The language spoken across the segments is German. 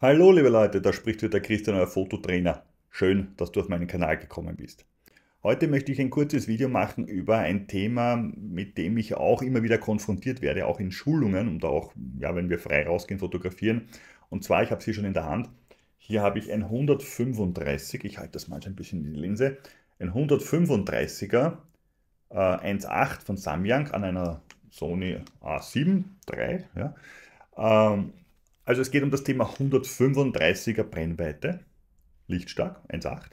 Hallo liebe Leute, da spricht wieder Christian, euer Fototrainer. Schön, dass du auf meinen Kanal gekommen bist. Heute möchte ich ein kurzes Video machen über ein Thema, mit dem ich auch immer wieder konfrontiert werde, auch in Schulungen und auch, ja, wenn wir frei rausgehen, fotografieren. Und zwar, ich habe es hier schon in der Hand. Hier habe ich ein 135, ich halte das mal ein bisschen in die Linse, ein 135er äh, 1.8 von Samyang an einer Sony A7 III. Ja, ähm, also es geht um das Thema 135er Brennweite, lichtstark, 1,8,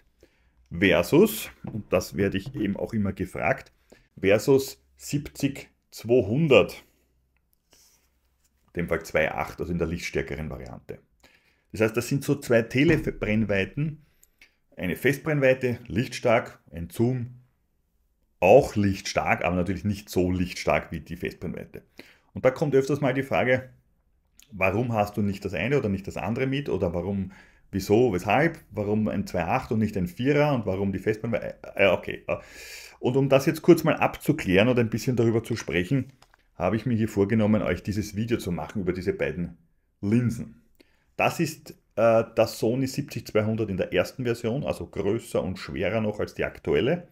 versus, und das werde ich eben auch immer gefragt, versus 70-200, dem Fall 2,8, also in der lichtstärkeren Variante. Das heißt, das sind so zwei Telebrennweiten, eine Festbrennweite, lichtstark, ein Zoom, auch lichtstark, aber natürlich nicht so lichtstark wie die Festbrennweite. Und da kommt öfters mal die Frage, warum hast du nicht das eine oder nicht das andere mit oder warum, wieso, weshalb, warum ein 2.8 und nicht ein 4er und warum die Festbahn, äh, äh, okay. Und um das jetzt kurz mal abzuklären und ein bisschen darüber zu sprechen, habe ich mir hier vorgenommen, euch dieses Video zu machen über diese beiden Linsen. Das ist äh, das Sony 70200 in der ersten Version, also größer und schwerer noch als die aktuelle,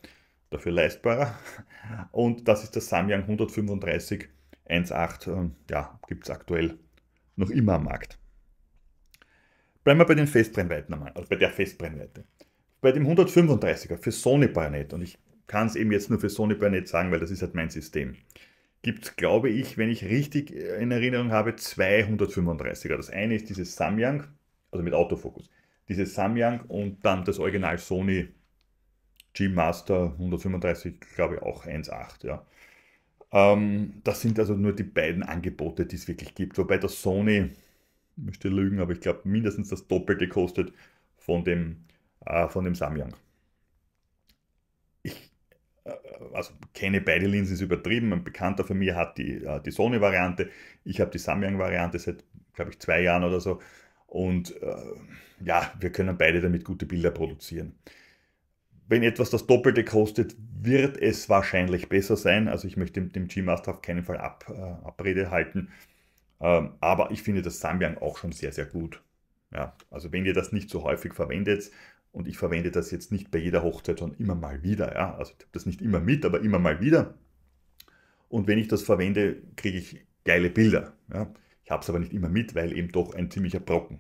dafür leistbarer. Und das ist das Samyang 135 1.8, äh, ja, gibt es aktuell noch immer am Markt. Bleiben wir bei den Festbrennweiten einmal, also bei der Festbrennweite. Bei dem 135er für Sony Bayonet, und ich kann es eben jetzt nur für Sony Bayonet sagen, weil das ist halt mein System, gibt es, glaube ich, wenn ich richtig äh, in Erinnerung habe, zwei 135 er Das eine ist dieses Samyang, also mit Autofokus, dieses Samyang und dann das Original Sony G Master 135, glaube ich, auch 1.8. Ja. Ähm, das sind also nur die beiden Angebote, die es wirklich gibt. Wobei das Sony, ich möchte lügen, aber ich glaube mindestens das Doppelte kostet von dem, äh, von dem Samyang. Ich äh, also kenne beide Linsen, ist übertrieben. Ein Bekannter von mir hat die, äh, die Sony-Variante, ich habe die Samyang-Variante seit, glaube ich, zwei Jahren oder so. Und äh, ja, wir können beide damit gute Bilder produzieren wenn etwas das Doppelte kostet, wird es wahrscheinlich besser sein. Also ich möchte dem, dem G-Master auf keinen Fall ab, äh, Abrede halten. Ähm, aber ich finde das Samyang auch schon sehr, sehr gut. Ja, also wenn ihr das nicht so häufig verwendet, und ich verwende das jetzt nicht bei jeder Hochzeit, sondern immer mal wieder. Ja? Also ich habe das nicht immer mit, aber immer mal wieder. Und wenn ich das verwende, kriege ich geile Bilder. Ja? Ich habe es aber nicht immer mit, weil eben doch ein ziemlicher Brocken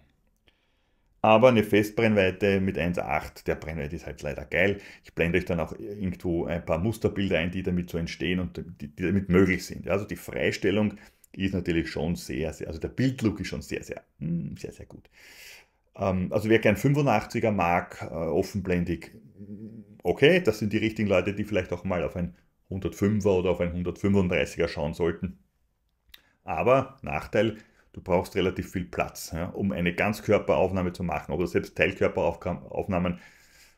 aber eine Festbrennweite mit 1,8. Der Brennweite ist halt leider geil. Ich blende euch dann auch irgendwo ein paar Musterbilder ein, die damit so entstehen und die, die damit möglich sind. Also die Freistellung ist natürlich schon sehr, sehr, also der Bildlook ist schon sehr, sehr, hm, sehr, sehr gut. Ähm, also wer gern 85er mag, äh, offenblendig, hm, okay, das sind die richtigen Leute, die vielleicht auch mal auf ein 105er oder auf ein 135er schauen sollten. Aber Nachteil, du brauchst relativ viel Platz, ja, um eine Ganzkörperaufnahme zu machen. Oder selbst Teilkörperaufnahmen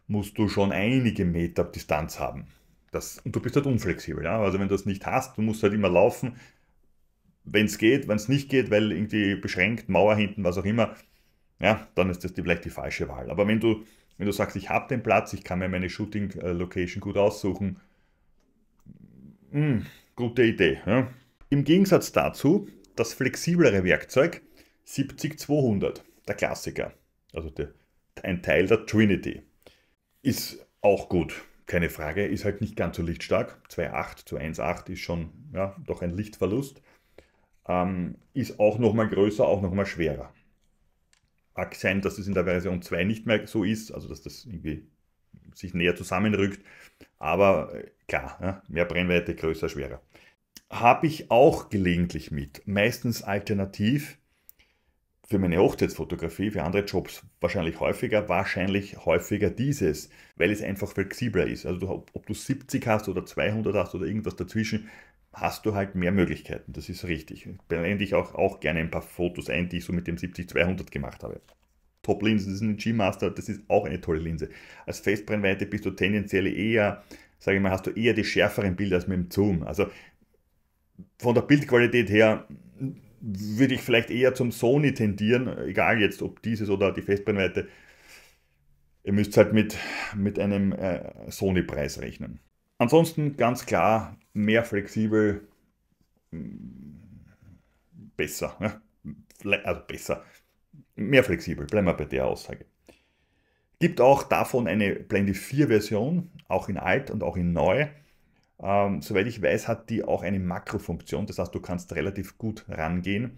musst du schon einige Meter Distanz haben. Das, und du bist halt unflexibel. Ja? Also wenn du das nicht hast, du musst halt immer laufen, wenn es geht, wenn es nicht geht, weil irgendwie beschränkt, Mauer hinten, was auch immer, ja, dann ist das die, vielleicht die falsche Wahl. Aber wenn du, wenn du sagst, ich habe den Platz, ich kann mir meine Shooting-Location äh, gut aussuchen, mh, hm, gute Idee. Ja? Im Gegensatz dazu das flexiblere Werkzeug 70200, der Klassiker, also der, ein Teil der Trinity. Ist auch gut, keine Frage, ist halt nicht ganz so lichtstark. 2,8 zu 1,8 ist schon ja, doch ein Lichtverlust. Ähm, ist auch nochmal größer, auch nochmal schwerer. Mag sein, dass es in der Version 2 nicht mehr so ist, also dass das irgendwie sich näher zusammenrückt. Aber äh, klar, mehr Brennweite, größer, schwerer habe ich auch gelegentlich mit, meistens alternativ für meine Hochzeitsfotografie, für andere Jobs wahrscheinlich häufiger, wahrscheinlich häufiger dieses, weil es einfach flexibler ist. Also ob du 70 hast oder 200 hast oder irgendwas dazwischen, hast du halt mehr Möglichkeiten. Das ist richtig. Blende ich auch, auch gerne ein paar Fotos ein, die ich so mit dem 70-200 gemacht habe. Top-Linse, das ist ein G-Master, das ist auch eine tolle Linse. Als Festbrennweite bist du tendenziell eher, sage ich mal, hast du eher die schärferen Bilder als mit dem Zoom. Also von der Bildqualität her würde ich vielleicht eher zum Sony tendieren, egal jetzt ob dieses oder die Festbrennweite. Ihr müsst halt mit, mit einem äh, Sony-Preis rechnen. Ansonsten ganz klar, mehr flexibel, mm, besser. Ne? Also besser. Mehr flexibel, bleiben wir bei der Aussage. Gibt auch davon eine Blende 4-Version, auch in alt und auch in neu. Ähm, soweit ich weiß, hat die auch eine Makrofunktion, das heißt, du kannst relativ gut rangehen.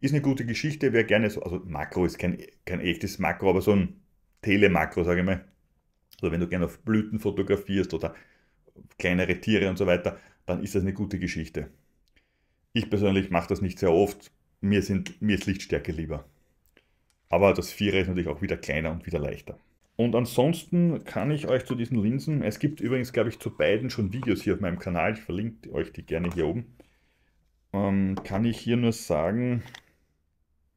Ist eine gute Geschichte, wer gerne so, also Makro ist kein, kein echtes Makro, aber so ein Telemakro, sage ich mal. Also wenn du gerne auf Blüten fotografierst oder kleinere Tiere und so weiter, dann ist das eine gute Geschichte. Ich persönlich mache das nicht sehr oft. Mir, sind, mir ist Lichtstärke lieber. Aber das Vierer ist natürlich auch wieder kleiner und wieder leichter. Und ansonsten kann ich euch zu diesen Linsen, es gibt übrigens, glaube ich, zu beiden schon Videos hier auf meinem Kanal, ich verlinke euch die gerne hier oben, ähm, kann ich hier nur sagen,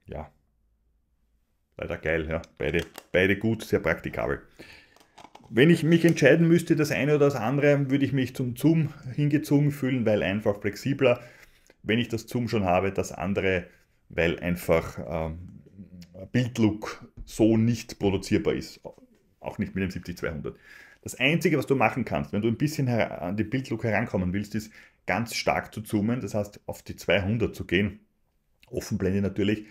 ja, leider geil, ja, beide, beide gut, sehr praktikabel. Wenn ich mich entscheiden müsste, das eine oder das andere, würde ich mich zum Zoom hingezogen fühlen, weil einfach flexibler. Wenn ich das Zoom schon habe, das andere, weil einfach ähm, Bildlook so nicht produzierbar ist auch nicht mit dem 70-200. Das Einzige, was du machen kannst, wenn du ein bisschen an die Bildlook herankommen willst, ist ganz stark zu zoomen, das heißt auf die 200 zu gehen. Offenblende natürlich,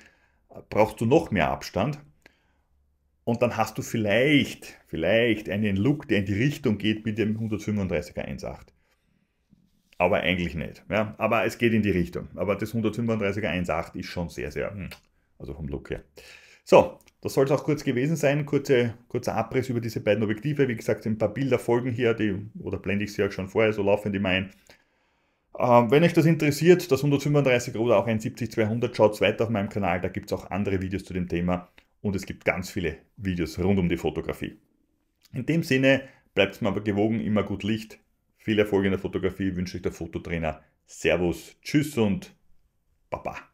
brauchst du noch mehr Abstand. Und dann hast du vielleicht, vielleicht einen Look, der in die Richtung geht mit dem 135er 1.8. Aber eigentlich nicht. Ja? Aber es geht in die Richtung. Aber das 135er 1.8 ist schon sehr, sehr, hm, also vom Look her. So, das soll es auch kurz gewesen sein. Kurze, kurzer Abriss über diese beiden Objektive. Wie gesagt, ein paar Bilder folgen hier, die, oder blende ich sie auch schon vorher, so laufen die mal ein. Ähm, wenn euch das interessiert, das 135 oder auch ein 70-200, schaut weiter auf meinem Kanal. Da gibt es auch andere Videos zu dem Thema und es gibt ganz viele Videos rund um die Fotografie. In dem Sinne, bleibt es mir aber gewogen, immer gut Licht. Viel Erfolg in der Fotografie wünsche ich der Fototrainer. Servus, tschüss und Baba.